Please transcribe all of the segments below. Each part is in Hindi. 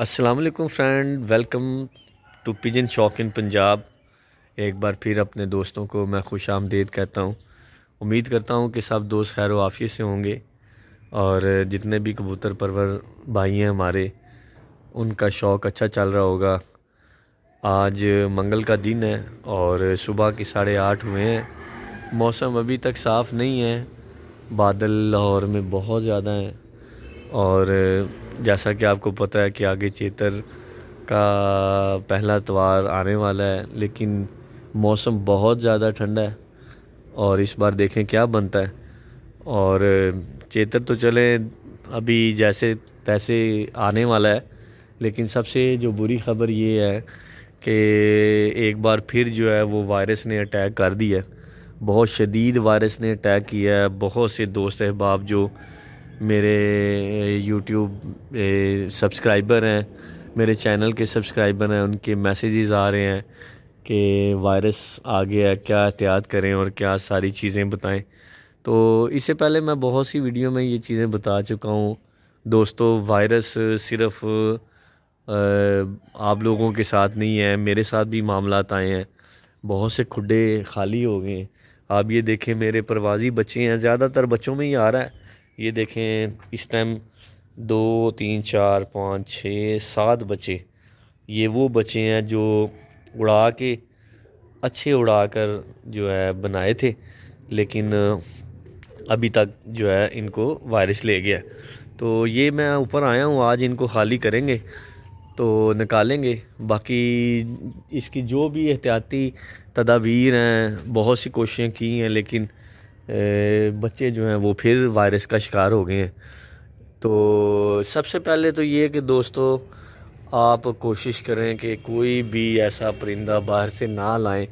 Aslam friend welcome to pigeon shock in Punjab एक बार फिर अपने दोस्तों को मैं खुश आमदेद कहता हूँ उम्मीद करता हूँ कि सब दोस्त खैर वाफ़ी से होंगे और जितने भी कबूतर परवर भाई हैं हमारे उनका शौक़ अच्छा चल रहा होगा आज मंगल का दिन है और सुबह के साढ़े आठ हुए हैं मौसम अभी तक साफ़ नहीं है बादल लाहौर में बहुत ज़्यादा हैं और जैसा कि आपको पता है कि आगे चेतर का पहला त्यौहार आने वाला है लेकिन मौसम बहुत ज़्यादा ठंडा है और इस बार देखें क्या बनता है और चेतर तो चले अभी जैसे तैसे आने वाला है लेकिन सबसे जो बुरी खबर ये है कि एक बार फिर जो है वो वायरस ने अटैक कर दिया बहुत शदीद वायरस ने अटैक किया है बहुत से दोस्त अहबाब जो मेरे यूट्यूब सब्सक्राइबर हैं मेरे चैनल के सब्सक्राइबर हैं उनके मैसेजेस आ रहे हैं कि वायरस आ गया क्या एहतियात करें और क्या सारी चीज़ें बताएं तो इससे पहले मैं बहुत सी वीडियो में ये चीज़ें बता चुका हूँ दोस्तों वायरस सिर्फ आप लोगों के साथ नहीं है मेरे साथ भी मामला आए हैं बहुत से खुडे खाली हो गए आप ये देखें मेरे परवाजी बच्चे हैं ज़्यादातर बच्चों में ही आ रहा है ये देखें इस टाइम दो तीन चार पाँच छः सात बच्चे ये वो बच्चे हैं जो उड़ा के अच्छे उड़ा कर जो है बनाए थे लेकिन अभी तक जो है इनको वायरस ले गया तो ये मैं ऊपर आया हूँ आज इनको खाली करेंगे तो निकालेंगे बाकी इसकी जो भी एहतियाती तदाबीर हैं बहुत सी कोशिशें की हैं लेकिन बच्चे जो हैं वो फिर वायरस का शिकार हो गए हैं तो सबसे पहले तो ये कि दोस्तों आप कोशिश करें कि कोई भी ऐसा परिंदा बाहर से ना लाएं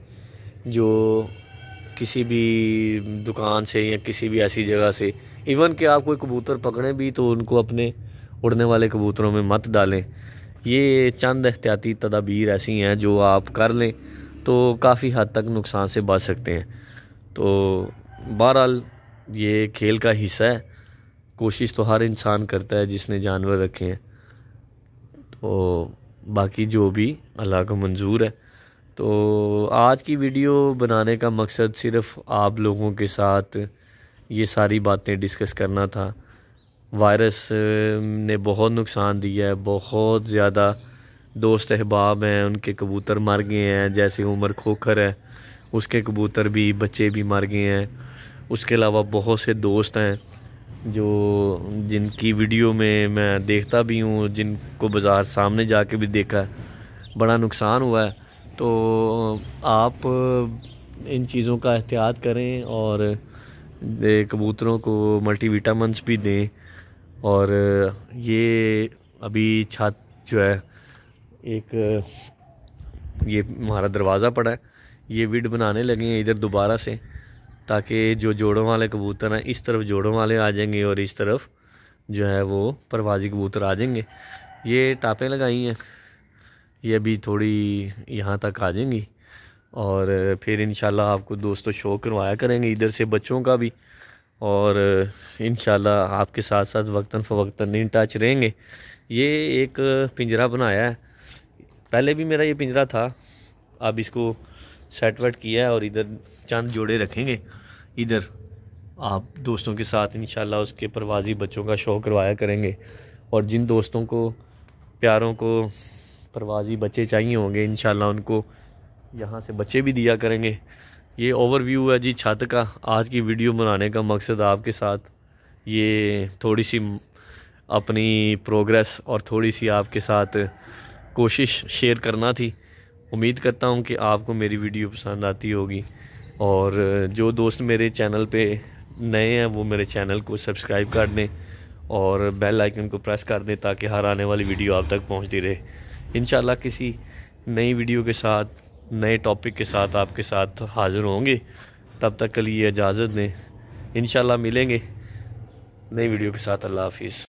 जो किसी भी दुकान से या किसी भी ऐसी जगह से इवन कि आप कोई कबूतर पकड़ें भी तो उनको अपने उड़ने वाले कबूतरों में मत डालें ये चंद एहतियाती तदाबीर ऐसी हैं जो आप कर लें तो काफ़ी हद तक नुकसान से बच सकते हैं तो बहरहाल ये खेल का हिस्सा है कोशिश तो हर इंसान करता है जिसने जानवर रखे हैं तो बाकी जो भी अल्लाह को मंजूर है तो आज की वीडियो बनाने का मकसद सिर्फ़ आप लोगों के साथ ये सारी बातें डिस्कस करना था वायरस ने बहुत नुकसान दिया है बहुत ज़्यादा दोस्त अहबाब हैं उनके कबूतर मर गए हैं जैसे उमर खोखर है उसके कबूतर भी बच्चे भी मर गए हैं उसके अलावा बहुत से दोस्त हैं जो जिनकी वीडियो में मैं देखता भी हूँ जिनको बाज़ार सामने जा के भी देखा है बड़ा नुकसान हुआ है तो आप इन चीज़ों का एहतियात करें और कबूतरों को मल्टीविटामस भी दें और ये अभी छत जो है एक ये हमारा दरवाज़ा पड़ा है ये विड बनाने लगे हैं इधर दोबारा से ताकि जो जोड़ों वाले कबूतर हैं इस तरफ जोड़ों वाले आ जाएंगे और इस तरफ जो है वो परवाजी कबूतर आ जाएंगे ये टापें लगाई हैं ये अभी थोड़ी यहाँ तक आ जाएंगी और फिर इन आपको दोस्तों शो करवाया करेंगे इधर से बच्चों का भी और इन आपके साथ साथ वक्ता फ़वक्ता इन टच रहेंगे ये एक पिंजरा बनाया है पहले भी मेरा ये पिंजरा था अब इसको सेट वेट किया है और इधर चंद जोड़े रखेंगे इधर आप दोस्तों के साथ इन उसके परवाजी बच्चों का शो करवाया करेंगे और जिन दोस्तों को प्यारों को परवाजी बच्चे चाहिए होंगे इन उनको यहाँ से बच्चे भी दिया करेंगे ये ओवरव्यू है जी छत का आज की वीडियो बनाने का मकसद आपके साथ ये थोड़ी सी अपनी प्रोग्रेस और थोड़ी सी आपके साथ कोशिश शेयर करना थी उम्मीद करता हूँ कि आपको मेरी वीडियो पसंद आती होगी और जो दोस्त मेरे चैनल पे नए हैं वो मेरे चैनल को सब्सक्राइब कर दें और बेल आइकन को प्रेस कर दें ताकि हर आने वाली वीडियो आप तक पहुँचती रहे इन किसी नई वीडियो के साथ नए टॉपिक के साथ आपके साथ हाज़िर होंगे तब तक के लिए इजाज़त दें इन मिलेंगे नई वीडियो के साथ अल्लाह हाफिज़